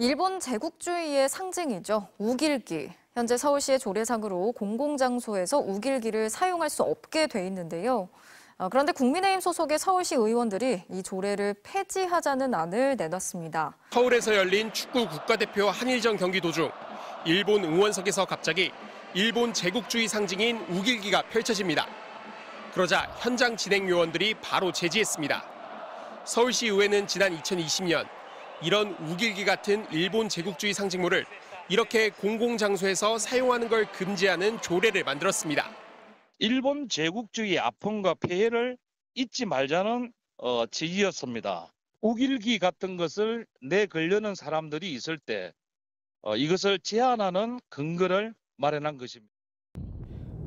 일본 제국주의의 상징이죠. 우길기. 현재 서울시의 조례상으로 공공장소에서 우길기를 사용할 수 없게 돼 있는데요. 어, 그런데 국민의힘 소속의 서울시 의원들이 이 조례를 폐지하자는 안을 내놨습니다. 서울에서 열린 축구 국가대표 한일전 경기 도중 일본 응원석에서 갑자기 일본 제국주의 상징인 우길기가 펼쳐집니다. 그러자 현장 진행 요원들이 바로 제지했습니다. 서울시 의회는 지난 2020년 이런 우길기 같은 일본 제국주의 상징물을 이렇게 공공장소에서 사용하는 걸 금지하는 조례를 만들었습니다. 일본 제국주의 아픔과 폐해를 잊지 말자는 어, 지였습니다 우길기 같은 것을 내걸려는 사람들이 있을 때 어, 이것을 제한하는 근거를 마련한 것입니다.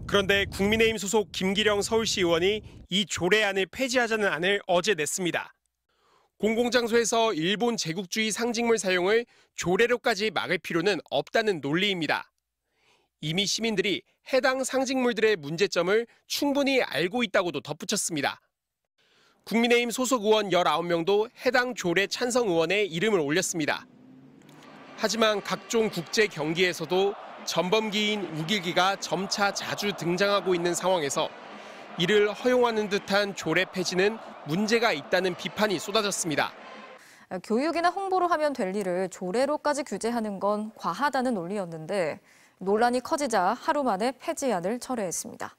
그런데 국민의힘 소속 김기령 서울시 의원이 이 조례안을 폐지하자는 안을 어제 냈습니다. 공공장소에서 일본 제국주의 상징물 사용을 조례로까지 막을 필요는 없다는 논리입니다. 이미 시민들이 해당 상징물들의 문제점을 충분히 알고 있다고도 덧붙였습니다. 국민의힘 소속 의원 19명도 해당 조례 찬성 의원의 이름을 올렸습니다. 하지만 각종 국제 경기에서도 전범기인 우길기가 점차 자주 등장하고 있는 상황에서 이를 허용하는 듯한 조례 폐지는 문제가 있다는 비판이 쏟아졌습니다. 교육이나 홍보로 하면 될 일을 조례로까지 규제하는 건 과하다는 논리였는데 논란이 커지자 하루 만에 폐지안을 철회했습니다.